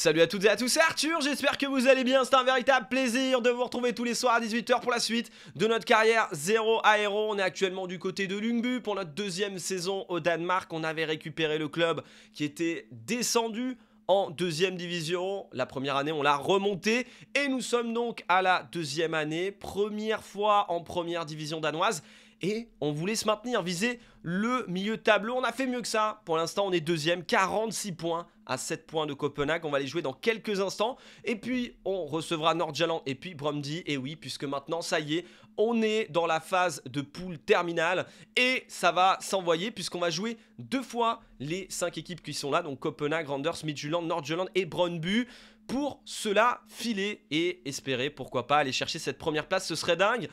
Salut à toutes et à tous, c'est Arthur, j'espère que vous allez bien, c'est un véritable plaisir de vous retrouver tous les soirs à 18h pour la suite de notre carrière Zéro Aéro, on est actuellement du côté de Lungbu pour notre deuxième saison au Danemark, on avait récupéré le club qui était descendu en deuxième division. La première année, on l'a remonté et nous sommes donc à la deuxième année, première fois en première division danoise et on voulait se maintenir, viser le milieu de tableau. On a fait mieux que ça. Pour l'instant, on est deuxième, 46 points à 7 points de Copenhague. On va les jouer dans quelques instants. Et puis, on recevra Nordjylland et puis Bromdy. Et oui, puisque maintenant, ça y est, on est dans la phase de poule terminale. Et ça va s'envoyer puisqu'on va jouer deux fois les cinq équipes qui sont là. Donc, Copenhague, Randers, Midtjylland, Nordjylland et Brøndby pour cela filer et espérer pourquoi pas aller chercher cette première place, ce serait dingue.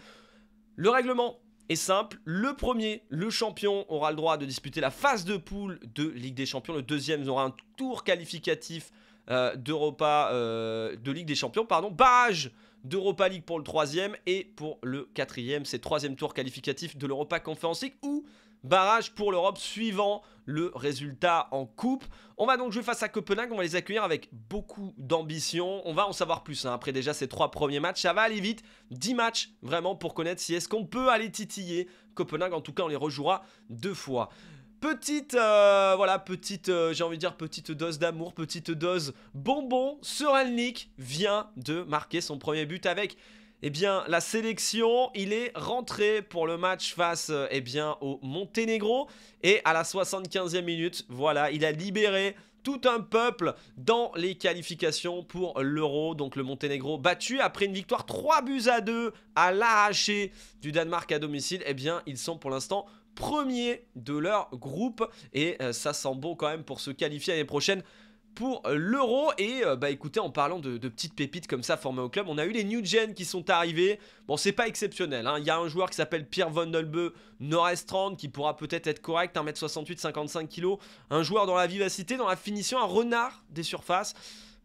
Le règlement est simple. Le premier, le champion, aura le droit de disputer la phase de poule de Ligue des Champions. Le deuxième aura un tour qualificatif euh, d'Europa, euh, de Ligue des Champions, pardon. Barrage d'Europa League pour le troisième et pour le quatrième, c'est troisième tour qualificatif de l'Europa Conference League ou barrage pour l'Europe suivant le résultat en coupe. On va donc jouer face à Copenhague, on va les accueillir avec beaucoup d'ambition. On va en savoir plus hein, après déjà ces trois premiers matchs. Ça va aller vite, 10 matchs vraiment pour connaître si est-ce qu'on peut aller titiller Copenhague. En tout cas, on les rejouera deux fois petite, euh, voilà, petite, euh, j'ai envie de dire petite dose d'amour, petite dose bonbon. Soralnik vient de marquer son premier but avec eh bien, la sélection, il est rentré pour le match face eh bien, au Monténégro. Et à la 75e minute, voilà, il a libéré tout un peuple dans les qualifications pour l'Euro. Donc le Monténégro battu après une victoire 3 buts à 2 à l'arraché du Danemark à domicile. Eh bien, ils sont pour l'instant premier de leur groupe. Et euh, ça sent bon quand même pour se qualifier l'année prochaine pour l'euro. Et euh, bah écoutez, en parlant de, petites pépites comme ça formées au club, on a eu les New Gen qui sont arrivés. Bon, c'est pas exceptionnel. Hein. Il y a un joueur qui s'appelle Pierre Von Nolbe, nord qui pourra peut-être être correct, 1m68, 55 kg. Un joueur dans la vivacité, dans la finition, un renard des surfaces.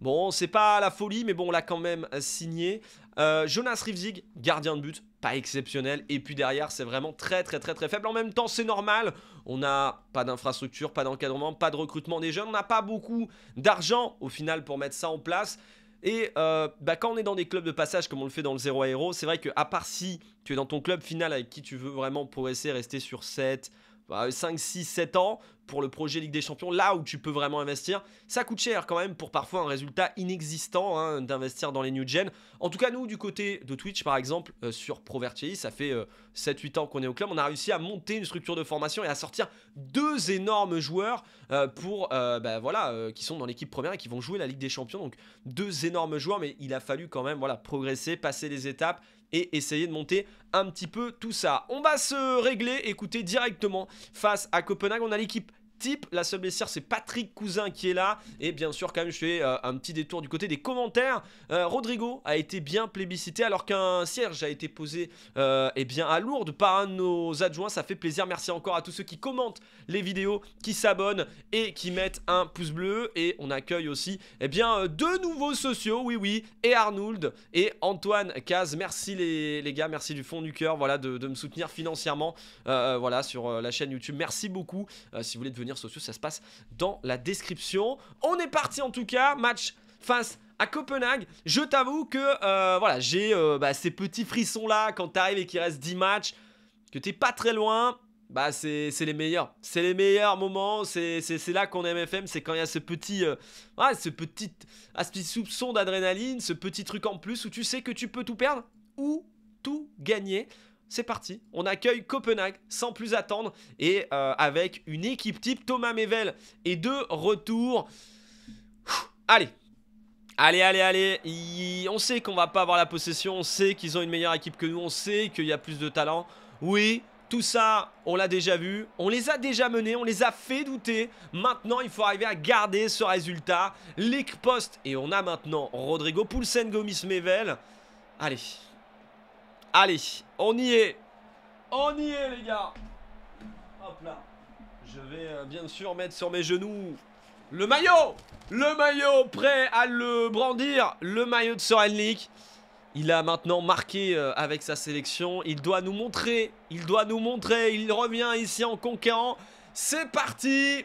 Bon, c'est pas la folie, mais bon, on l'a quand même signé. Euh, Jonas Rivzig, gardien de but, pas exceptionnel. Et puis derrière, c'est vraiment très très très très faible. En même temps, c'est normal. On n'a pas d'infrastructure, pas d'encadrement, pas de recrutement des jeunes. On n'a pas beaucoup d'argent au final pour mettre ça en place. Et euh, bah, quand on est dans des clubs de passage comme on le fait dans le 0 à c'est vrai que à part si tu es dans ton club final avec qui tu veux vraiment progresser, rester sur 7, 5, 6, 7 ans pour le projet Ligue des Champions, là où tu peux vraiment investir. Ça coûte cher quand même pour parfois un résultat inexistant hein, d'investir dans les new gen. En tout cas, nous, du côté de Twitch, par exemple, euh, sur Provertieri, ça fait 7-8 euh, ans qu'on est au club, on a réussi à monter une structure de formation et à sortir deux énormes joueurs euh, pour, bah, voilà, qui sont dans l'équipe première et qui vont jouer la Ligue des Champions. Donc, deux énormes joueurs, mais il a fallu quand même voilà, progresser, passer les étapes et essayer de monter un petit peu tout ça. On va se régler, écoutez, directement face à Copenhague. On a l'équipe type. La seule blessure, c'est Patrick Cousin qui est là. Et bien sûr, quand même, je fais euh, un petit détour du côté des commentaires. Euh, Rodrigo a été bien plébiscité alors qu'un cierge a été posé et euh, eh bien, à Lourdes par un de nos adjoints. Ça fait plaisir. Merci encore à tous ceux qui commentent les vidéos, qui s'abonnent et qui mettent un pouce bleu. Et on accueille aussi et eh bien, deux nouveaux sociaux, oui, oui, et Arnould et Antoine Caz. Merci les, gars, merci du fond du cœur voilà, de, de me soutenir financièrement voilà, sur la chaîne YouTube. Merci beaucoup si vous voulez devenir sociaux, ça se passe dans la description. On est parti en tout cas, match face à Copenhague, je t'avoue que euh, voilà, j'ai euh, bah, ces petits frissons là quand t'arrives et qu'il reste 10 matchs, que t'es pas très loin, bah c'est les meilleurs. C'est les meilleurs moments, c'est là qu'on aime FM, c'est quand il y a ce petit, euh, ce, petit ah, ce petit soupçon d'adrénaline, ce petit truc en plus où tu sais que tu peux tout perdre ou tout gagner c'est parti. On accueille Copenhague sans plus attendre et euh, avec une équipe type Thomas Mevel. et de retour. allez, Allez, allez, allez, on sait qu'on va pas avoir la possession, on sait qu'ils ont une meilleure équipe que nous, on sait qu'il y a plus de talent. Oui, tout ça, on l'a déjà vu, on les a déjà menés, on les a fait douter. Maintenant, il faut arriver à garder ce résultat. Lick post, et on a maintenant Rodrigo Poulsen, Gomis, Mevel. Allez, Allez, on y est. On y est, les gars. Hop là. Je vais euh, bien sûr mettre sur mes genoux le maillot. Le maillot prêt à le brandir. Le maillot de Soren il a maintenant marqué euh, avec sa sélection. Il doit nous montrer. Il doit nous montrer. Il revient ici en conquérant. C'est parti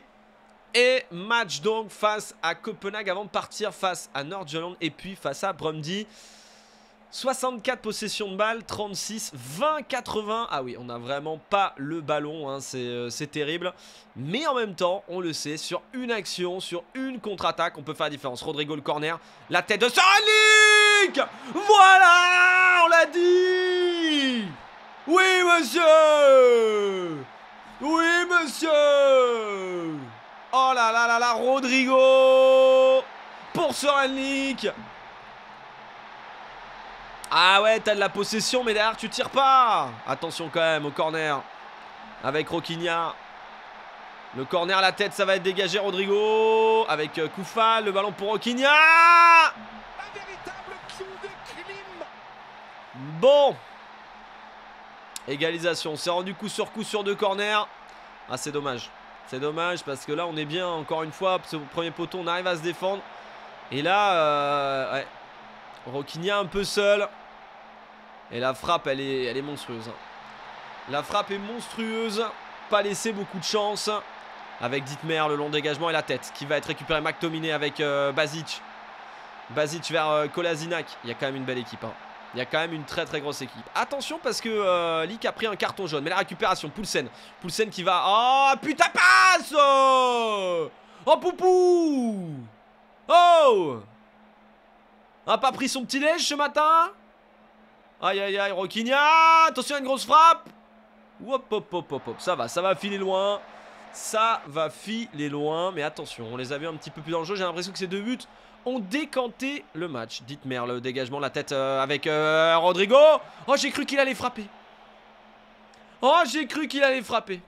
Et match donc face à Copenhague avant de partir face à Nord et puis face à Brumdy. 64 possessions de balles, 36, 20, 80. Ah oui, on n'a vraiment pas le ballon, hein, euh, c'est terrible. Mais en même temps, on le sait, sur une action, sur une contre-attaque, on peut faire la différence. Rodrigo le corner, la tête de Saralik Voilà, on l'a dit Oui, monsieur Oui, monsieur Oh là là là là, Rodrigo Pour Soralik ah ouais, t'as de la possession, mais derrière, tu tires pas. Attention quand même au corner. Avec Roquinha. Le corner, la tête, ça va être dégagé. Rodrigo avec euh, Koufa. Le ballon pour Roquinha. Bon. Égalisation. On s'est rendu coup sur coup sur deux corners. Ah, c'est dommage. C'est dommage parce que là, on est bien, encore une fois. Ce premier poteau, on arrive à se défendre. Et là, euh, Roquinia un peu seul. Et la frappe, elle est, elle est monstrueuse. La frappe est monstrueuse. Pas laissé beaucoup de chance. Avec Dietmer, le long dégagement et la tête qui va être récupérée. McTominay avec euh, Basic Basic vers euh, Kolazinak. Il y a quand même une belle équipe. Hein. Il y a quand même une très très grosse équipe. Attention parce que euh, a pris un carton jaune. Mais la récupération, Poulsen. Poulsen qui va... Oh putain passe Oh poupou Oh a pas pris son petit déj ce matin Aïe aïe aïe, Roquinha Attention à une grosse frappe Hop hop hop hop hop, ça va, ça va filer loin Ça va filer loin, mais attention, on les a vus un petit peu plus dans le jeu, j'ai l'impression que ces deux buts ont décanté le match. Dites merde, le dégagement, la tête euh, avec euh, Rodrigo Oh, j'ai cru qu'il allait frapper Oh, j'ai cru qu'il allait frapper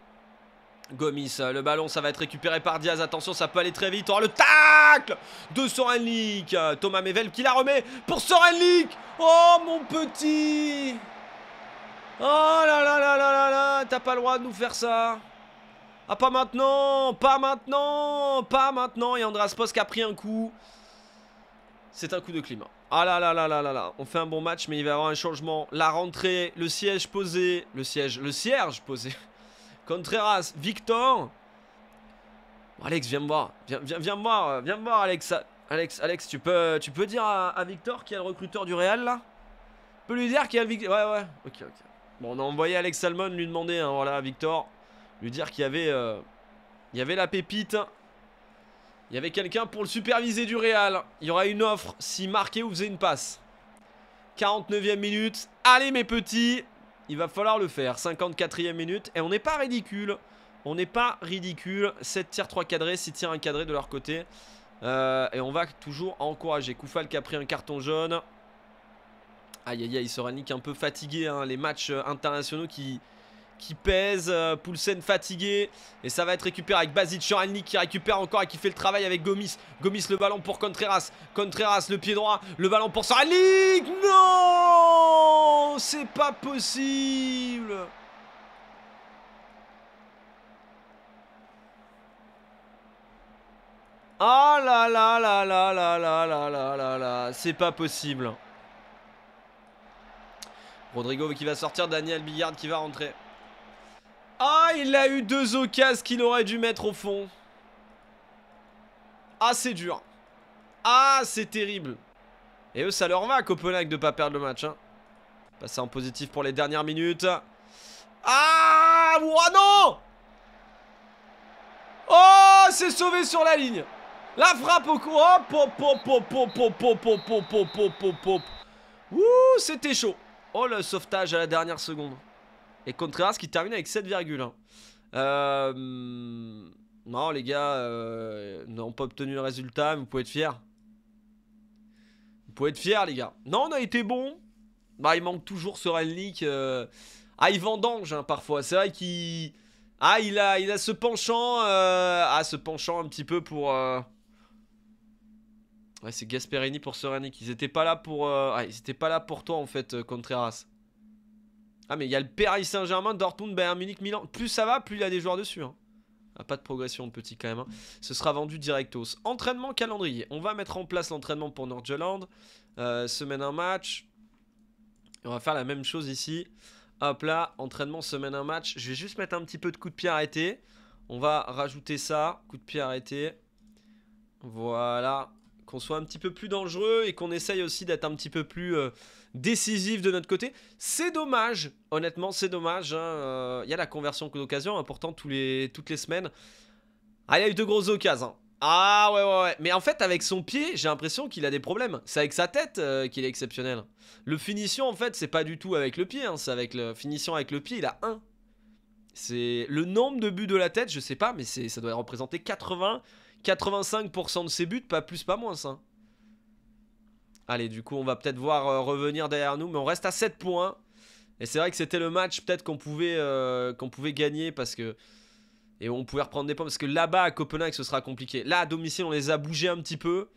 Gomis, euh, le ballon, ça va être récupéré par Diaz. Attention, ça peut aller très vite. Oh, le tacle de Sorenlik. Euh, Thomas Mevel qui la remet pour Sorenlik. Oh, mon petit Oh là là là là là là T'as pas le droit de nous faire ça Ah, pas maintenant Pas maintenant Pas maintenant Et Andras Posk a pris un coup. C'est un coup de climat. Ah là là là là là là, on fait un bon match mais il va y avoir un changement. La rentrée, le siège posé, le siège, le cierge posé. Contreras, Victor. Alex, viens me voir. Viens, viens, viens me voir, euh, viens voir, Alex. Ah, Alex, Alex, tu peux, tu peux dire à, Victor Victor qui est le recruteur du Real là Tu peux lui dire qu'il y a le Victor. Ouais, ouais. Ok, ok. Bon, on a envoyé Alex Salmon lui demander, hein, voilà, Victor, lui dire qu'il y avait, euh, il y avait la pépite. Il y avait quelqu'un pour le superviser du Real. Il y aura une offre si marqué ou faisait une passe. 49e minute. Allez mes petits, il va falloir le faire. 54e minute. Et on n'est pas ridicule. On n'est pas ridicule. 7 tirs 3 cadrés, 6 tirs 1 cadré de leur côté. Euh, et on va toujours encourager. Koufal qui a pris un carton jaune. Aïe aïe aïe, il niqué un peu fatigué. Hein. Les matchs euh, internationaux qui, qui pèse, euh, Poulsen fatigué et ça va être récupéré avec basit Chorenlik qui récupère encore et qui fait le travail avec Gomis Gomis le ballon pour Contreras, Contreras le pied droit, le ballon pour Chorenlik Non C'est pas possible Ah oh là là là là là là là là là C'est pas possible Rodrigo qui va sortir, Daniel Billard qui va rentrer ah, il a eu deux occasions qu'il aurait dû mettre au fond. Ah, c'est dur. Ah, c'est terrible. Et eux, ça leur va à Copenhague de pas perdre le match. Passer en positif pour les dernières minutes. Ah Oh non Oh, c'est sauvé sur la ligne. La frappe au courant Oh, Ouh, c'était chaud. Oh, le sauvetage à la dernière seconde. Et Contreras qui termine avec 7,1. Hein. Euh, non, les gars, euh, n'ont pas obtenu le résultat, mais vous pouvez être fiers. Vous pouvez être fiers, les gars. Non, on a été bon. Bah, il manque toujours ce Ah, euh, il vendange hein, parfois. C'est vrai qu'il. Ah, il a, il a ce penchant. Ah, ce penchant un petit peu pour. Ouais, c'est Gasperini pour Serenic. Ils étaient pas là pour. Ah, ils pas là pour toi en fait, Contreras. Ah, mais il y a le Paris Saint-Germain, Dortmund, Bayern Munich, Milan. Plus ça va, plus il y a des joueurs dessus. Hein. Ah, pas de progression de petit quand même. Hein. Ce sera vendu directos. Entraînement calendrier. On va mettre en place l'entraînement pour Nordjylland. Euh, semaine un match. On va faire la même chose ici. Hop là, entraînement, semaine un match. Je vais juste mettre un petit peu de coup de pied arrêté. On va rajouter ça. Coup de pied arrêté. Voilà qu'on soit un petit peu plus dangereux et qu'on essaye aussi d'être un petit peu plus euh, décisif de notre côté. C'est dommage, honnêtement, c'est dommage. Hein, euh, il y a la conversion d'occasion, important hein, les, toutes les semaines. Ah, il a eu de grosses occasions. Ah ouais, ouais, ouais. Mais en fait, avec son pied, j'ai l'impression qu'il a des problèmes. C'est avec sa tête euh, qu'il est exceptionnel. Le finition, en fait, c'est pas du tout avec le pied. Hein, c'est avec le finition avec le pied, il a 1. C'est le nombre de buts de la tête, je sais pas, mais ça doit représenter 80 85% de ses buts, pas plus, pas moins. Ça. Hein. Allez, du coup, on va peut-être voir euh, revenir derrière nous, mais on reste à 7 points. Et c'est vrai que c'était le match peut-être qu'on pouvait, euh, qu'on pouvait gagner parce que... Et on pouvait reprendre des points parce que là-bas, à Copenhague, ce sera compliqué. Là, à domicile, on les a bougés un petit peu.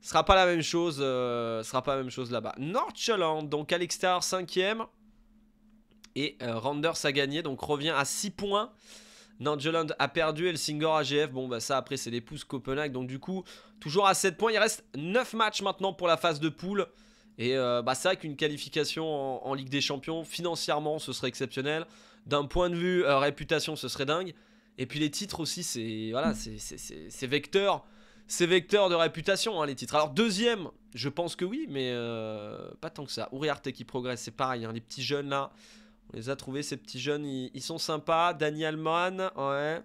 Ce sera pas la même chose, euh, Ce sera pas la même chose là-bas. Nordjylland, donc à l'extérieur, 5 Et Randers a gagné, donc revient à 6 points. Nandjoland a perdu. Singer AGF, bon bah ça après c'est les pouces Copenhague. Donc du coup, toujours à 7 points. Il reste 9 matchs maintenant pour la phase de poule. Et euh, bah c'est vrai qu'une qualification en, Ligue des Champions, financièrement, ce serait exceptionnel. D'un point de vue euh, réputation, ce serait dingue. Et puis les titres aussi, c'est voilà, c'est vecteur, c'est vecteur de réputation hein, les titres. Alors deuxième, je pense que oui, mais euh, pas tant que ça. Uriarte qui progresse, c'est pareil. Hein, les petits jeunes là, les a trouvé ces petits jeunes. Ils, sont sympas. Daniel Mann, ouais.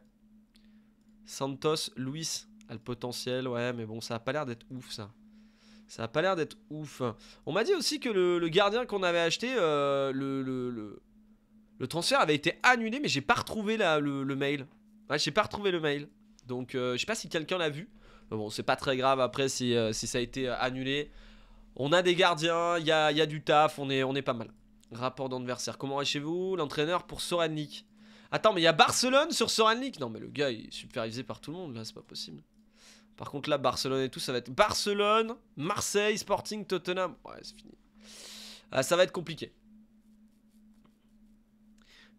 Santos, Luis a le potentiel, ouais, mais bon, ça a pas l'air d'être ouf, ça. Ça a pas l'air d'être ouf. On m'a dit aussi que le, gardien qu'on avait acheté, euh, le, le, le, transfert avait été annulé, mais j'ai pas retrouvé le, mail. Ouais, j'ai pas retrouvé le mail. Donc, euh, je sais pas si quelqu'un l'a vu. bon, c'est pas très grave après euh, si, ça a été annulé. On a des gardiens, il y a, y a, du taf, on est, on est pas mal. Rapport d'adversaire. Comment est chez vous L'entraîneur pour Sorennik. Attends, mais il y a Barcelone sur Sorannik Non, mais le gars, il est supervisé par tout le monde, là, c'est pas possible. Par contre, là, Barcelone et tout, ça va être Barcelone, Marseille, Sporting, Tottenham. Ouais, c'est fini. Ah, ça va être compliqué.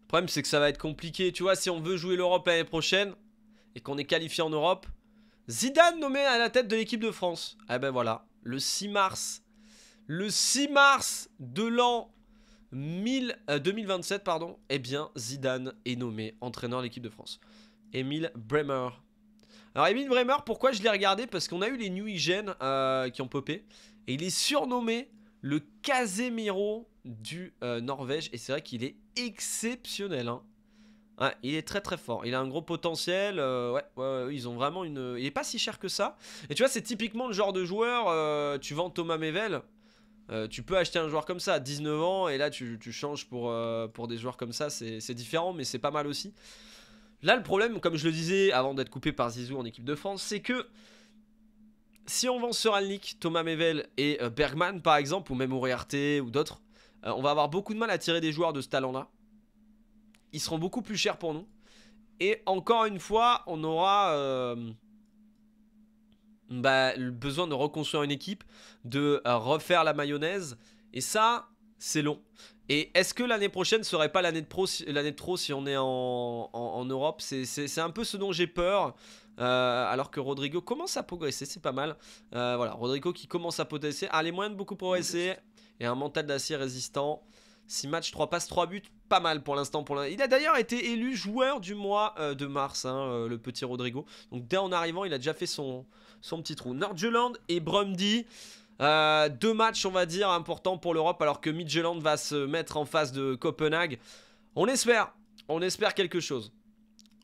Le problème, c'est que ça va être compliqué. Tu vois, si on veut jouer l'Europe l'année prochaine et qu'on est qualifié en Europe, Zidane nommé à la tête de l'équipe de France. Eh ben voilà, le 6 mars. Le 6 mars de l'an 2027, euh, pardon, eh bien Zidane est nommé entraîneur de l'équipe de France. Emile Bremer. Alors Emile Bremer, pourquoi je l'ai regardé Parce qu'on a eu les New Hygiene euh, qui ont popé. Et il est surnommé le Casemiro du euh, Norvège. Et c'est vrai qu'il est exceptionnel. Hein. il est très très fort. Il a un gros potentiel. ouais, ils ont vraiment une. Il est pas si cher que ça. Et tu vois, c'est typiquement le genre de joueur. tu vends Thomas Mevel. Euh, tu peux acheter un joueur comme ça à 19 ans et là tu, changes pour, euh, pour des joueurs comme ça, c'est différent mais c'est pas mal aussi. Là le problème, comme je le disais avant d'être coupé par Zizou en équipe de France, c'est que si on vend Soralnik, Thomas Mevel et euh, Bergman par exemple, ou même Oriarte ou d'autres, on va avoir beaucoup de mal à tirer des joueurs de ce talent-là. Ils seront beaucoup plus chers pour nous. Et encore une fois, on aura bah, le besoin de reconstruire une équipe, de euh, refaire la mayonnaise. Et ça, c'est long. Et est-ce que l'année prochaine ne serait pas l'année de, pro, l'année trop si on est en, Europe c'est, un peu ce dont j'ai peur. Euh, alors que Rodrigo commence à progresser, c'est pas mal. Euh, voilà, Rodrigo qui commence à progresser, ah, les moyens de beaucoup progresser et un mental d'acier résistant. 6 matchs, 3 passes, 3 buts pas mal pour l'instant. Pour il a d'ailleurs été élu joueur du mois euh, de mars, hein, euh, le petit Rodrigo. Donc dès en arrivant, il a déjà fait son, son petit trou. Nordjylland et Brumdy. Euh, deux matchs, on va dire, importants pour l'Europe, alors que Midtjylland va se mettre en face de Copenhague. On espère, on espère quelque chose.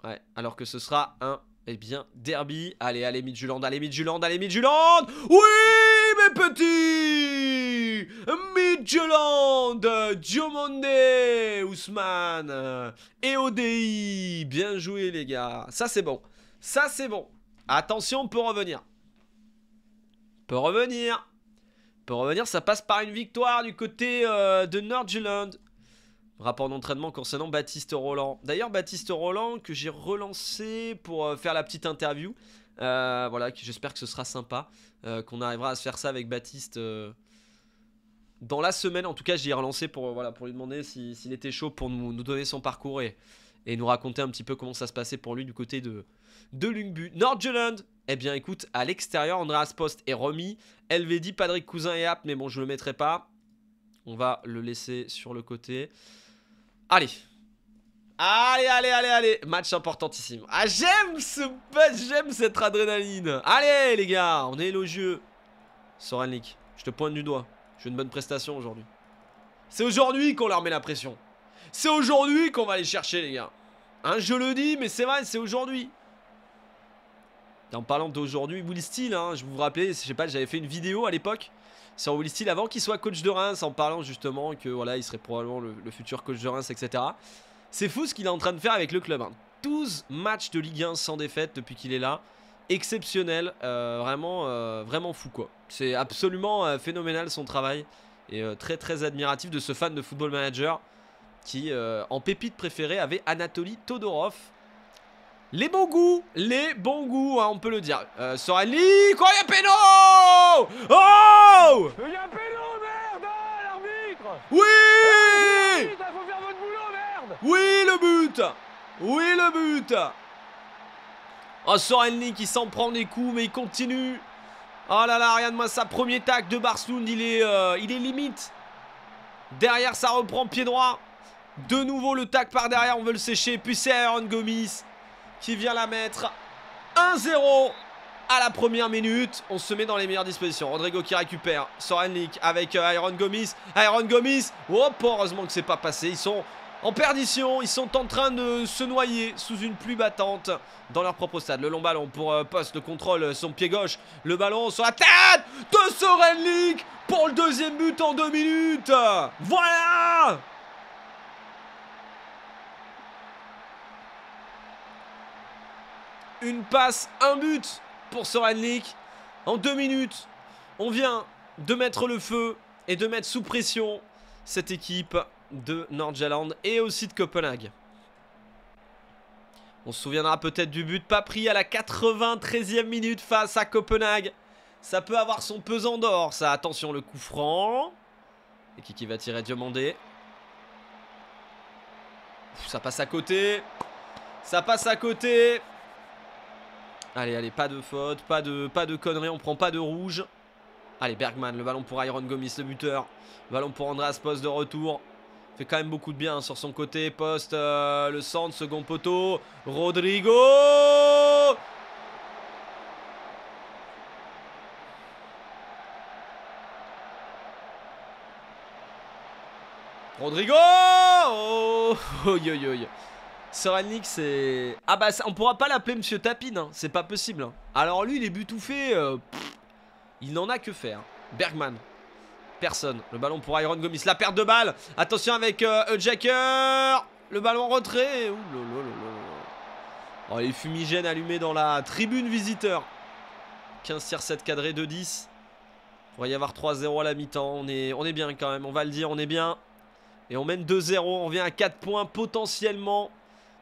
Ouais, alors que ce sera un, eh bien, derby. Allez, allez, Midtjylland, allez, Midtjylland, allez, Midtjylland Oui, mes petits Midgeland Ousmane et ODI. Bien joué les gars. Ça c'est bon. Ça c'est bon. Attention, on peut revenir. On peut revenir. On peut revenir, ça passe par une victoire du côté euh, de Nordjylland. Rapport d'entraînement concernant Baptiste Roland. D'ailleurs, Baptiste Roland, que j'ai relancé pour euh, faire la petite interview. Euh, voilà, j'espère que ce sera sympa, qu'on arrivera à se faire ça avec Baptiste dans la semaine, en tout cas, j'ai relancé pour, voilà, pour lui demander s'il était chaud pour nous, nous, donner son parcours et, nous raconter un petit peu comment ça se passait pour lui du côté de, de Lungbu. Nordjylland Eh bien, écoute, à l'extérieur, Andreas Post est remis. LVD, Patrick Cousin et App, mais bon, je le mettrai pas. On va le laisser sur le côté. Allez Allez, allez, allez, allez Match importantissime. Ah, j'aime ce match, j'aime cette adrénaline Allez, les gars, on est élogieux. Sorenlik, je te pointe du doigt. Je une bonne prestation aujourd'hui. C'est aujourd'hui qu'on leur met la pression. C'est aujourd'hui qu'on va les chercher, les gars. Hein, je le dis, mais c'est vrai, c'est aujourd'hui. En parlant d'aujourd'hui, Will Steele, hein, je vous rappelle, je sais pas, j'avais fait une vidéo à l'époque sur Will Steele avant qu'il soit coach de Reims, en parlant justement que voilà, il serait probablement le, futur coach de Reims, etc. C'est fou ce qu'il est en train de faire avec le club. 12 hein. matchs de Ligue 1 sans défaite depuis qu'il est là exceptionnel, euh, vraiment, euh, vraiment fou quoi. C'est absolument euh, phénoménal son travail et très très admiratif de ce fan de Football Manager qui en pépite préférée avait Anatoly Todorov. Les bons goûts, les bons goûts, hein, on peut le dire. Euh, Sorali, quoi, a péno Oh Il y a péno, merde, l'arbitre Oui eh, hein, Oui, le but Oui, le but Oh, qui s'en prend des coups, mais il continue. Oh là là, rien de moins. Sa premier tac de Barcelone, il est, euh, il est limite. Derrière, ça reprend pied droit. De nouveau, le tac par derrière, on veut le sécher. Puis c'est Aaron Gomis qui vient la mettre. 1-0 à la première minute. On se met dans les meilleures dispositions. Rodrigo qui récupère. Sorenlik avec euh, Aaron Gomis. Aaron Gomis. oh, heureusement que c'est pas passé. Ils sont en perdition. Ils sont en train de se noyer sous une pluie battante dans leur propre stade. Le long ballon pour euh, poste de contrôle, euh, son pied gauche. Le ballon sur la tête de Lick pour le deuxième but en deux minutes. Voilà Une passe, un but pour Lick En deux minutes, on vient de mettre le feu et de mettre sous pression cette équipe de Nordjylland et aussi de Copenhague. On se souviendra peut-être du but pas pris à la 93e minute face à Copenhague. Ça peut avoir son pesant d'or, ça. Attention, le coup franc. Et qui va tirer Diomandé Ça passe à côté. Ça passe à côté. Allez, allez, pas de faute, pas de, pas de conneries, on prend pas de rouge. Allez, Bergman, le ballon pour Iron Gomis, le buteur. Le ballon pour Andreas Post de retour fait quand même beaucoup de bien hein, sur son côté. Poste, euh, le centre, second poteau. Rodrigo Rodrigo oh, oh, yo, c'est... Ah bah, on pourra pas l'appeler Monsieur Tapine, hein, c'est pas possible. Hein. Alors lui, il est butoufé, euh, il n'en a que faire. Bergman, personne. Le ballon pour Iron Gomis. La perte de balle. Attention avec euh, Jacker. Le ballon retrait. Ouh, oh, les fumigènes allumés dans la tribune visiteur. 15 7 cadré de 10 Il va y avoir 3-0 à la mi-temps. On est, on est bien quand même. On va le dire, on est bien. Et on mène 2-0. On vient à 4 points potentiellement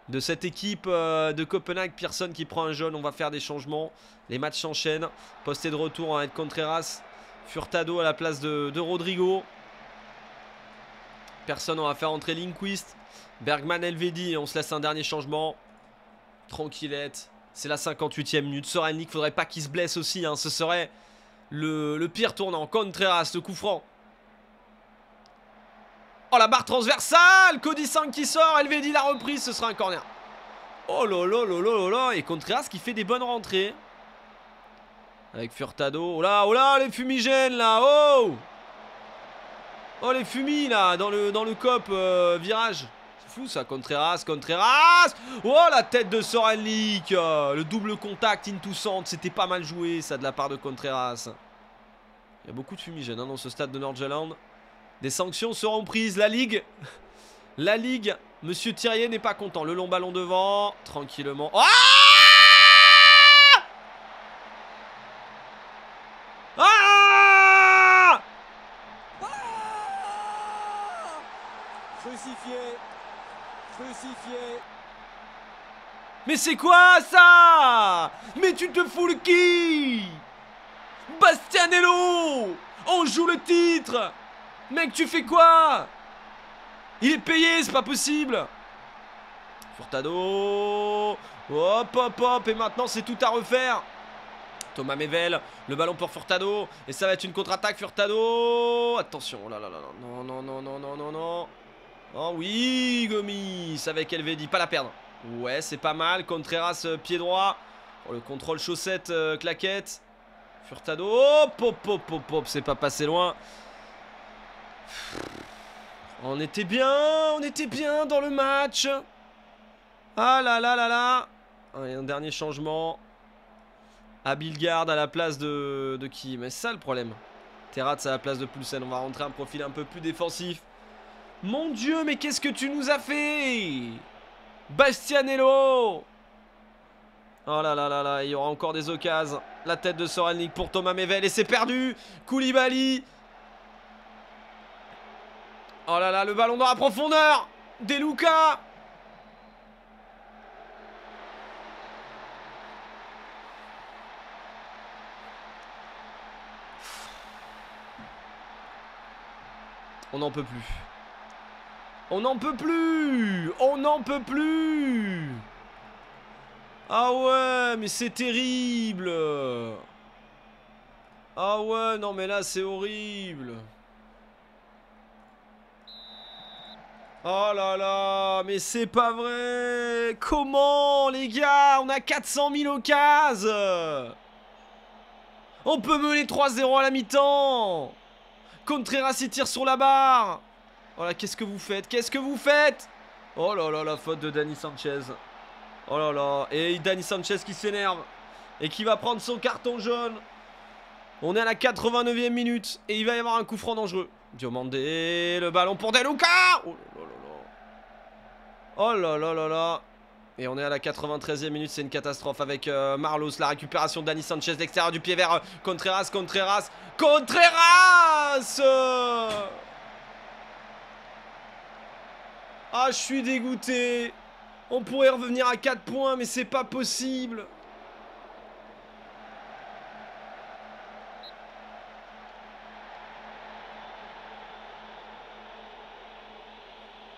de cette équipe euh, de Copenhague. Personne qui prend un jaune, on va faire des changements. Les matchs s'enchaînent. Posté de retour en hein, contre Contreras. Furtado à la place de, Rodrigo. Personne, on va faire entrer Linquist. Bergman, Elvedi, on se laisse un dernier changement. Tranquillette. C'est la 58e minute. Sorennik, faudrait pas qu'il se blesse aussi. Hein. Ce serait le, le pire tournant. Contreras, le coup franc. Oh, la barre transversale Cody 5 qui sort. Elvedi la reprise. Ce sera un corner. Oh là là là là là là. Et Contreras qui fait des bonnes rentrées. Avec Furtado. Oh là, oh là, les fumigènes là, oh Oh les fumis là, dans le, dans le cop euh, virage. C'est fou ça, Contreras, Contreras Oh la tête de Sorenlik euh, Le double contact into centre, c'était pas mal joué ça de la part de Contreras. Il y a beaucoup de fumigènes hein, dans ce stade de Nordjylland. Des sanctions seront prises, la Ligue La Ligue Monsieur Thierry n'est pas content. Le long ballon devant, tranquillement. Oh Crucifié Crucifié Mais c'est quoi ça Mais tu te fous le qui Bastianello On joue le titre Mec, tu fais quoi Il est payé, c'est pas possible Furtado Hop, hop, hop Et maintenant, c'est tout à refaire Thomas Mevel, le ballon pour Furtado, et ça va être une contre-attaque Furtado. Attention, oh là là là, non, non, non, non, non, non, non. Oh oui, Gomis avec Elvedi, pas la perdre. Ouais, c'est pas mal. Contreras, euh, pied droit. Oh, le contrôle chaussette, euh, claquette. Furtado. Oh, pop, pop, pop, pop. C'est pas passé loin. On était bien, on était bien dans le match. Ah là là là là. un dernier changement. Abilgard à la place de, qui Mais c'est ça le problème. Terraz à la place de Poulsen. On va rentrer un profil un peu plus défensif. Mon Dieu, mais qu'est-ce que tu nous as fait Bastianello Oh là là là là, il y aura encore des occasions. La tête de Soralnik pour Thomas Mevel et c'est perdu Koulibaly Oh là là, le ballon dans la profondeur Deluca On n'en peut plus. On n'en peut plus On n'en peut plus Ah ouais, mais c'est terrible Ah ouais, non mais là c'est horrible Oh là là, mais c'est pas vrai Comment les gars On a 400 000 occasions On peut mener 3-0 à la mi-temps Contreras il tire sur la barre Oh là, qu'est-ce que vous faites Qu'est-ce que vous faites Oh là là, la faute de Danny Sanchez. Oh là là. Et Danny Sanchez qui s'énerve. Et qui va prendre son carton jaune. On est à la 89e minute. Et il va y avoir un coup franc dangereux. Diomande. le ballon pour Deluca Oh là là là. Oh là là là là. Et on est à la 93e minute, c'est une catastrophe avec euh, Marlos, la récupération de d'Ani Sanchez, l'extérieur du pied vers euh, Contreras, Contreras, Contreras ah, je suis dégoûté. On pourrait revenir à 4 points, mais c'est pas possible.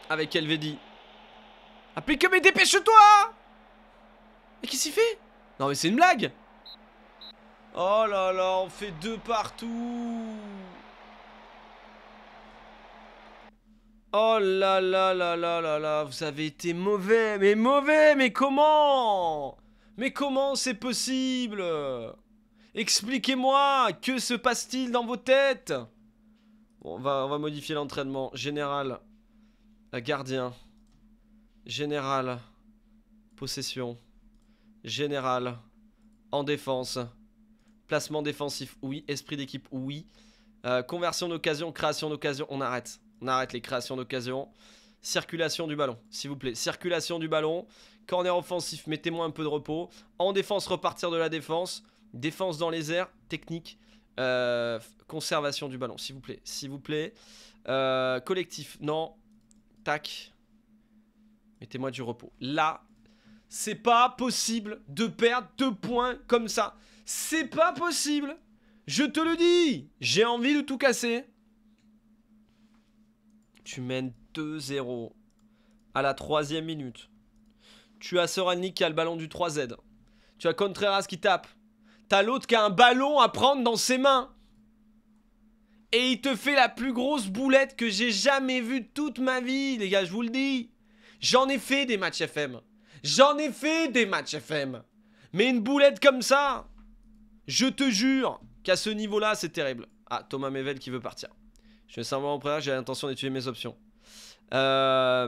Avec Elvedi. Applique mais dépêche-toi Mais qu'est-ce qu'il fait Non mais c'est une blague Oh là là, on fait deux partout Oh là là là là là là, vous avez été mauvais, mais mauvais, mais comment Mais comment c'est possible Expliquez-moi, que se passe-t-il dans vos têtes Bon, on va, on va modifier l'entraînement. Général, gardien, général, possession, général, en défense, placement défensif, oui, esprit d'équipe, oui, euh, conversion d'occasion, création d'occasion, on arrête. On arrête les créations d'occasion. Circulation du ballon, s'il vous plaît. Circulation du ballon. corner offensif, mettez-moi un peu de repos. En défense, repartir de la défense. Défense dans les airs, technique. Euh, conservation du ballon, s'il vous plaît. S'il vous plaît. Euh, collectif, non. Tac. Mettez-moi du repos. Là, c'est pas possible de perdre deux points comme ça. C'est pas possible. Je te le dis. J'ai envie de tout casser. Tu mènes 2-0 à la troisième minute. Tu as Soralnik qui a le ballon du 3Z. Tu as Contreras qui tape. T'as l'autre qui a un ballon à prendre dans ses mains. Et il te fait la plus grosse boulette que j'ai jamais vue de toute ma vie, les gars, je vous le dis. J'en ai fait des matchs FM. J'en ai fait des matchs FM. Mais une boulette comme ça, je te jure qu'à ce niveau-là, c'est terrible. Ah, Thomas Mevel qui veut partir. Je vais simplement au préalable, j'ai l'intention d'étudier mes options. Euh,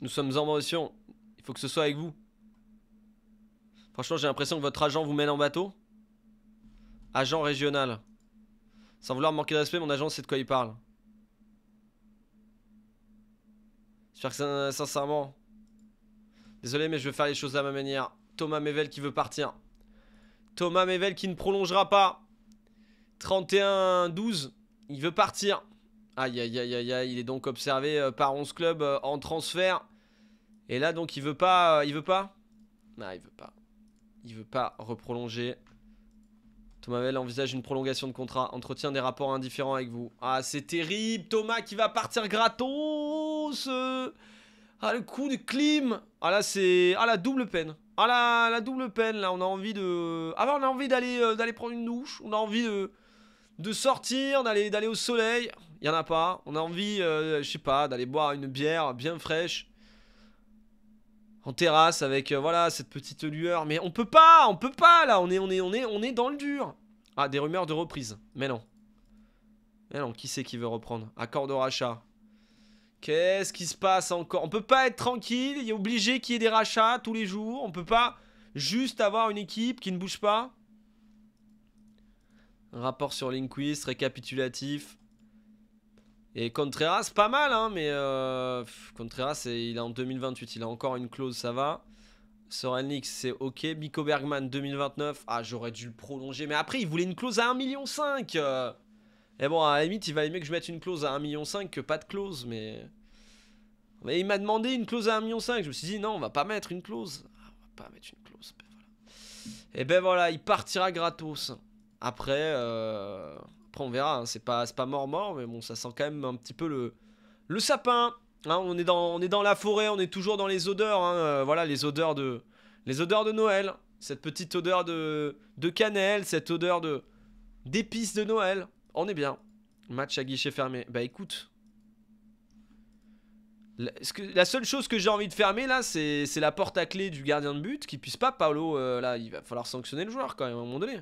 nous sommes en motion. Il faut que ce soit avec vous. Franchement, j'ai l'impression que votre agent vous mène en bateau. Agent régional. Sans vouloir manquer de respect, mon agent sait de quoi il parle. J'espère que sincèrement. Désolé, mais je veux faire les choses à ma manière. Thomas Mével qui veut partir. Thomas Mevel qui ne prolongera pas. 31-12. Il veut partir. Aïe, aïe, aïe, aïe, aïe. Il est donc observé euh, par 11 clubs euh, en transfert. Et là, donc, il veut pas. Euh, il veut pas Non, il veut pas. Il veut pas reprolonger. Thomas Mevel envisage une prolongation de contrat. Entretient des rapports indifférents avec vous. Ah, c'est terrible. Thomas qui va partir gratos. Ah, le coup de clim. Ah, là, c'est. Ah, la double peine. Ah la, double peine là, on a envie de... Ah bah, on a envie d'aller euh, d'aller prendre une douche, on a envie de, de sortir, d'aller d'aller au soleil, il y en a pas. On a envie, euh, je sais pas, d'aller boire une bière bien fraîche. En terrasse avec euh, voilà cette petite lueur, mais on peut pas, on peut pas là, on est on est on est on est dans le dur. Ah des rumeurs de reprise, mais non. Mais non, qui c'est qui veut reprendre Accord de rachat. Qu'est-ce qui se passe encore On peut pas être tranquille, il est obligé qu'il y ait des rachats tous les jours, on peut pas juste avoir une équipe qui ne bouge pas. Rapport sur Linquist, récapitulatif. Et Contreras, pas mal, hein, mais euh, Contreras, il est en 2028, il a encore une clause, ça va. Sorenix, c'est ok. Miko Bergman, 2029. Ah, j'aurais dû le prolonger. Mais après, il voulait une clause à 1,5 million. Euh. Et bon, à la limite, il va aimer que je mette une clause à 1,5 million que pas de clause, mais... il m'a demandé une clause à 1,5 million. Je me suis dit, non, on va pas mettre une clause. Ah, on va pas mettre une clause. Ben Et ben voilà, il partira gratos. Après, euh, on verra. Hein. C'est pas, pas mort-mort, mais bon, ça sent quand même un petit peu le, le sapin. Hein. on, est dans, on est dans la forêt, on est toujours dans les odeurs. Hein. Euh, voilà, les odeurs de... Les odeurs de Noël. Cette petite odeur de, de cannelle, cette odeur de d'épices de Noël. On est bien. Match à guichet fermé. Bah écoute. La, seule chose que j'ai envie de fermer là, c'est la porte à clé du gardien de but qui puisse pas. Paolo, euh, là, il va falloir sanctionner le joueur quand même à un moment donné.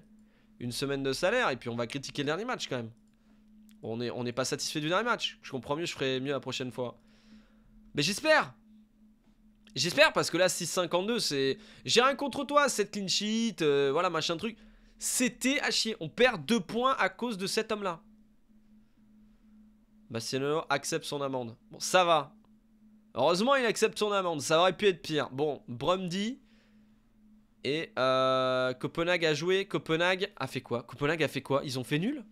Une semaine de salaire et puis on va critiquer le dernier match quand même. On n'est on pas satisfait du dernier match. Je comprends mieux, je ferai mieux la prochaine fois. Mais j'espère J'espère parce que là, 6-52 c'est. J'ai rien contre toi, cette clean sheet, euh, voilà, machin truc. C'était à chier. On perd deux points à cause de cet homme-là. Bastianello accepte son amende. Bon, ça va. Heureusement, il accepte son amende. Ça aurait pu être pire. Bon, Brumdi Et euh, Copenhague a joué. Copenhague a fait quoi Copenhague a fait quoi Ils ont fait nul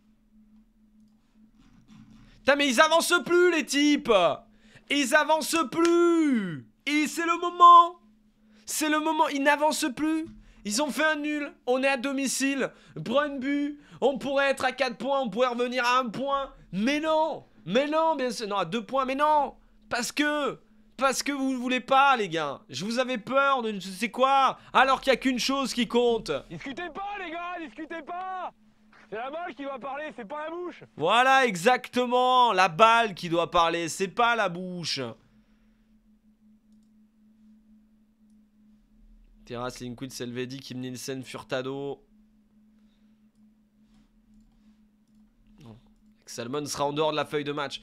Putain, mais ils avancent plus, les types Ils avancent plus Et c'est le moment C'est le moment, ils n'avancent plus ils ont fait un nul. On est à domicile. Brunbu but. On pourrait être à 4 points. On pourrait revenir à 1 point. Mais non. Mais non, bien sûr. Non, à 2 points. Mais non. Parce que. Parce que vous ne voulez pas, les gars. Je vous avais peur de C'est sais quoi. Alors qu'il n'y a qu'une chose qui compte. Discutez pas, les gars. Discutez pas. C'est la balle qui va parler, c'est pas la bouche. Voilà, exactement. La balle qui doit parler, c'est pas la bouche. Keras, Linkwitz, Elvedi, Kim Nielsen, Furtado. Salmon sera en dehors de la feuille de match.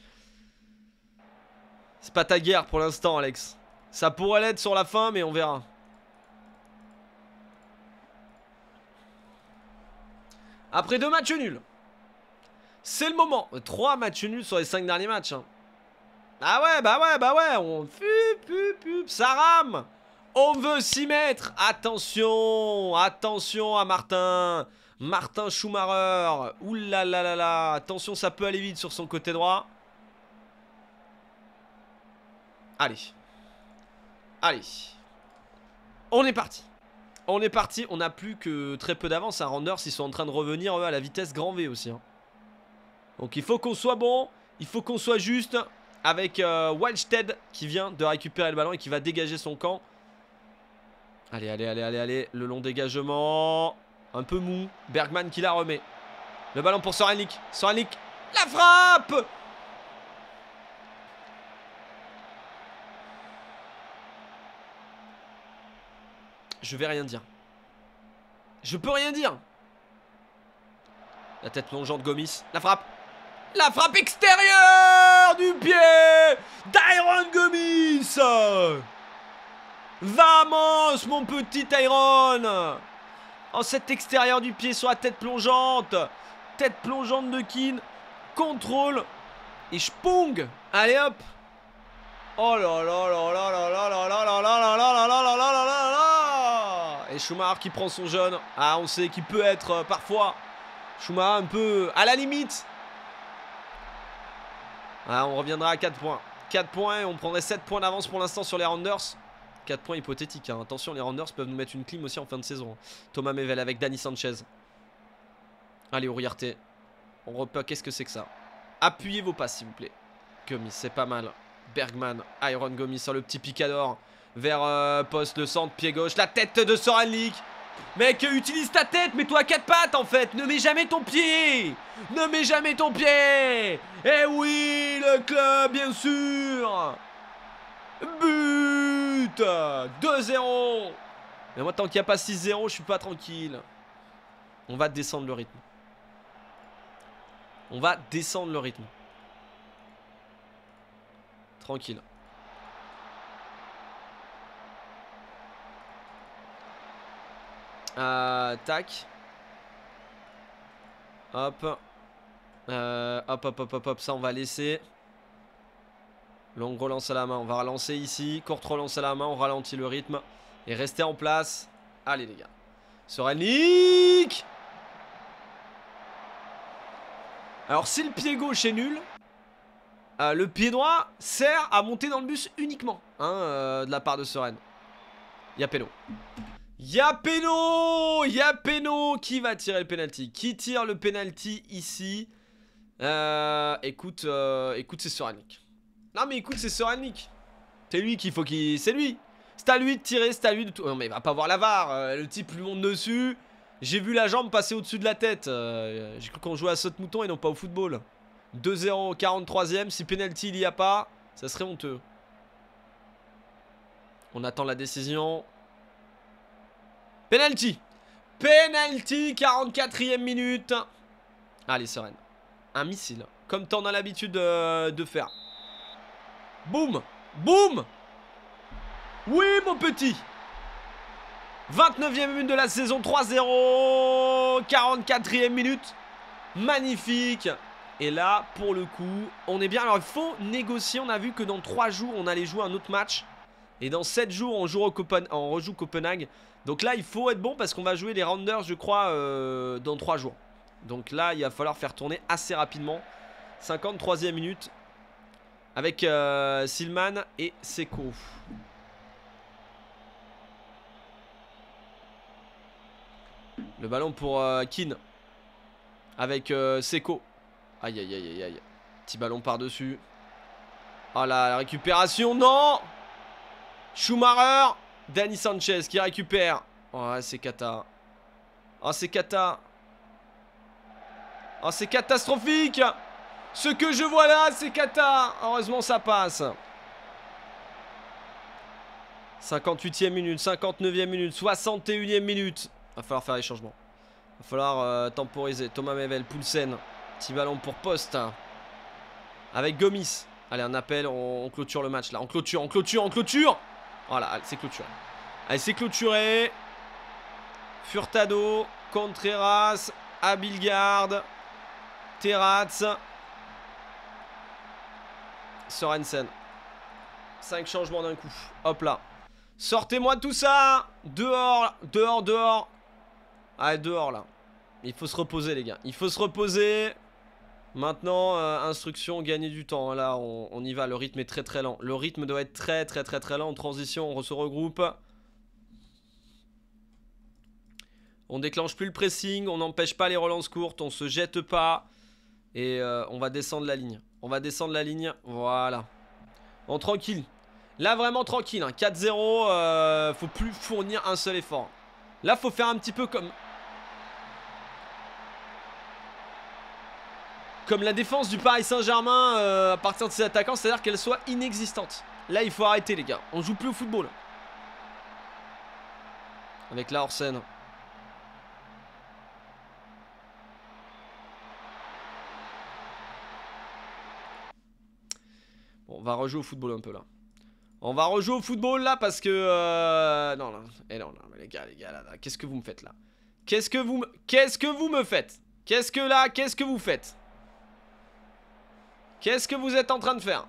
C'est pas ta guerre pour l'instant, Alex. Ça pourrait l'être sur la fin, mais on verra. Après deux matchs nuls. C'est le moment. Trois matchs nuls sur les cinq derniers matchs. Ah ouais, bah ouais, bah ouais. On... Ça rame. On veut s'y mettre Attention Attention à Martin Martin Schumacher Oulalalala là là Attention, ça peut aller vite sur son côté droit. Allez. Allez. On est parti on est parti, on n'a plus que très peu d'avance. à hein. Randers, ils sont en train de revenir à la vitesse grand V aussi. Hein. Donc il faut qu'on soit bon, il faut qu'on soit juste avec euh, qui vient de récupérer le ballon et qui va dégager son camp. Allez, allez, allez, allez, allez. Le long dégagement. Un peu mou. Bergman qui la remet. Le ballon pour Soranik. Soranik. La frappe Je vais rien dire. Je peux rien dire. La tête plongeante Gomis. La frappe. La frappe extérieure du pied d'Iron Gomis Vamos, mon petit Iron. En cet extérieur du pied sur la tête plongeante. Tête plongeante de Kin, Contrôle. Et Spong Allez hop Oh là là là là là là là là là là là là là là là là Et Schumacher qui prend son jeune. Ah, on sait qu'il peut être parfois Schumacher un peu à la limite. Ah, on reviendra à 4 points. 4 points et on prendrait 7 points d'avance pour l'instant sur les Rounders. 4 points hypothétiques. Hein. Attention, les Rounders peuvent nous mettre une clim aussi en fin de saison. Hein. Thomas Mevel avec Danny Sanchez. Allez, Uriarte. On qu'est-ce que c'est que ça Appuyez vos passes, s'il vous plaît. Gomis, c'est pas mal. Bergman, Iron Gomis sur hein, le petit picador. Vers euh, poste, le centre, pied gauche. La tête de Soranlik. Mec, utilise ta tête, mets-toi à quatre pattes en fait. Ne mets jamais ton pied. Ne mets jamais ton pied. Eh oui, le club, bien sûr. But 2-0 Mais moi, tant qu'il n'y a pas 6-0, je suis pas tranquille. On va descendre le rythme. On va descendre le rythme. Tranquille. tac. Hop. hop, hop, hop, hop, hop. Ça, on va laisser. Longue relance à la main, on va relancer ici. Courte relance à la main, on ralentit le rythme. Et rester en place. Allez les gars. Sorenlik Alors si le pied gauche est nul, euh, le pied droit sert à monter dans le bus uniquement hein, euh, de la part de Soren. Y'a péno. Y'a Y'a Qui va tirer le penalty Qui tire le penalty ici euh, Écoute, écoute c'est Sorenlik. Non mais écoute, c'est Soranik. C'est lui qu'il faut qu'il... C'est lui C'est à lui de tirer, c'est à lui de tout... Non mais il va pas voir la euh, le type lui monte dessus. J'ai vu la jambe passer au-dessus de la tête. Euh, j'ai cru qu'on jouait à saute-mouton et non pas au football. 2-0 43ème, si penalty il y a pas, ça serait honteux. On attend la décision. Penalty Penalty 44ème minute Allez, sereine. Un missile, comme t'en as l'habitude euh, de faire. Boum Boum Oui, mon petit 29e minute de la saison, 3-0 44e minute Magnifique Et là, pour le coup, on est bien. Alors, il faut négocier. On a vu que dans 3 jours, on allait jouer un autre match. Et dans 7 jours, on, joue au rejoue Copenhague. Donc là, il faut être bon parce qu'on va jouer les Rounders, je crois, euh, dans 3 jours. Donc là, il va falloir faire tourner assez rapidement. 53e minute, avec euh, Silman et Seco Le ballon pour euh, Kin, Avec euh, Seco Aïe Aïe, aïe, aïe, aïe, Petit ballon par-dessus. Oh la récupération. Non Schumacher. Danny Sanchez qui récupère. Oh, c'est cata. Oh, c'est cata. Oh, c'est catastrophique ce que je vois là, c'est Kata. Heureusement, ça passe. 58e minute, 59e minute, 61e minute. Va falloir faire les changements. Va falloir euh, temporiser. Thomas Mevel, Poulsen. Petit ballon pour poste. Avec Gomis. Allez, un appel. On, clôture le match là. On clôture, on clôture, on clôture. Voilà, c'est clôturé. Allez, c'est clôturé. Furtado, Contreras, Abilgard, Terraz. Sorensen. 5 changements d'un coup. Hop là. Sortez-moi de tout ça Dehors, dehors, dehors. Ah, dehors là. Il faut se reposer les gars. Il faut se reposer. Maintenant, euh, instruction, gagner du temps. Là, on, y va. Le rythme est très très lent. Le rythme doit être très très très très lent. En transition, on se regroupe. On déclenche plus le pressing. On n'empêche pas les relances courtes. On se jette pas. Et euh, on va descendre la ligne. On va descendre la ligne. Voilà. En tranquille. Là, vraiment tranquille. 4-0. Hein. Euh, faut plus fournir un seul effort. Là, faut faire un petit peu comme... Comme la défense du Paris Saint-Germain euh, à partir de ses attaquants, c'est-à-dire qu'elle soit inexistante. Là, il faut arrêter, les gars. On joue plus au football. Avec la hors -scène. on va rejouer au football un peu là. On va rejouer au football là parce que... Euh, non, non, eh non, non, mais les gars, les gars, là, là qu'est-ce que vous me faites là Qu'est-ce que vous me... Qu'est-ce que vous me faites Qu'est-ce que là, qu'est-ce que vous faites Qu'est-ce que vous êtes en train de faire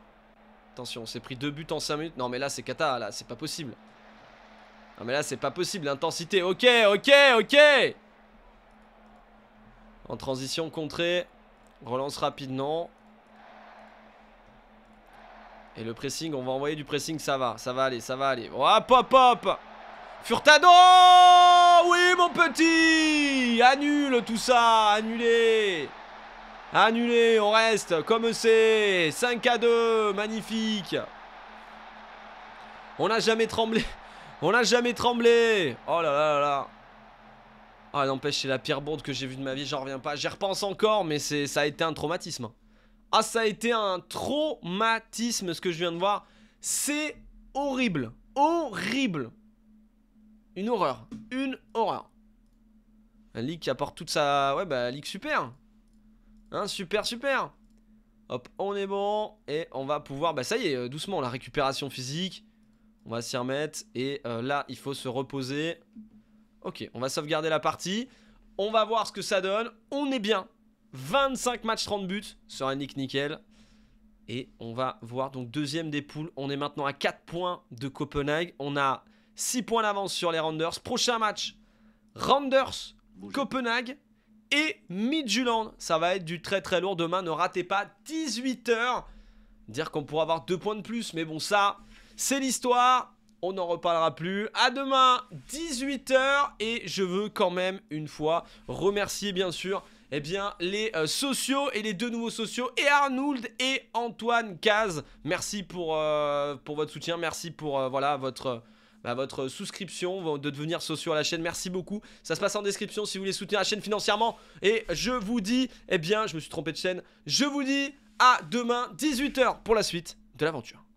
Attention, on s'est pris deux buts en 5 minutes. Non mais là, c'est cata, là, c'est pas possible. Non mais là, c'est pas possible, l'intensité. Ok, ok, ok En transition contrée. Relance rapidement. Et le pressing, on va envoyer du pressing, ça va, ça va aller, ça va aller. Oh, hop, hop, hop Furtado Oui, mon petit Annule tout ça, annulé Annulé, on reste comme c'est 5 à 2, magnifique On n'a jamais tremblé On n'a jamais tremblé Oh là là là là Ah n'empêche, c'est la pire bourde que j'ai vue de ma vie, j'en reviens pas. J'y repense encore, mais ça a été un traumatisme. Hein. Ah, ça a été un traumatisme ce que je viens de voir. C'est horrible. Horrible. Une horreur. Une horreur. Un leak qui apporte toute sa... Ouais, bah, leak super. Hein, super, super. Hop, on est bon. Et on va pouvoir... Bah, ça y est, euh, doucement, la récupération physique. On va s'y remettre. Et euh, là, il faut se reposer. Ok, on va sauvegarder la partie. On va voir ce que ça donne. On est bien. 25 matchs, 30 buts sur un Nick Nickel. Et on va voir donc deuxième des poules. On est maintenant à 4 points de Copenhague. On a 6 points d'avance sur les Randers. Prochain match, Randers, Copenhague et Midjuland. Ça va être du très très lourd demain. Ne ratez pas 18h. Dire qu'on pourra avoir 2 points de plus. Mais bon, ça, c'est l'histoire. On n'en reparlera plus. À demain, 18h. Et je veux quand même, une fois, remercier bien sûr eh bien, les euh, sociaux et les deux nouveaux sociaux, et Arnould et Antoine Caz. Merci pour, euh, pour votre soutien, merci pour euh, voilà, votre... Bah, votre souscription, de devenir sociaux à la chaîne. Merci beaucoup. Ça se passe en description si vous voulez soutenir la chaîne financièrement. Et je vous dis, eh bien, je me suis trompé de chaîne. Je vous dis à demain 18h pour la suite de l'aventure.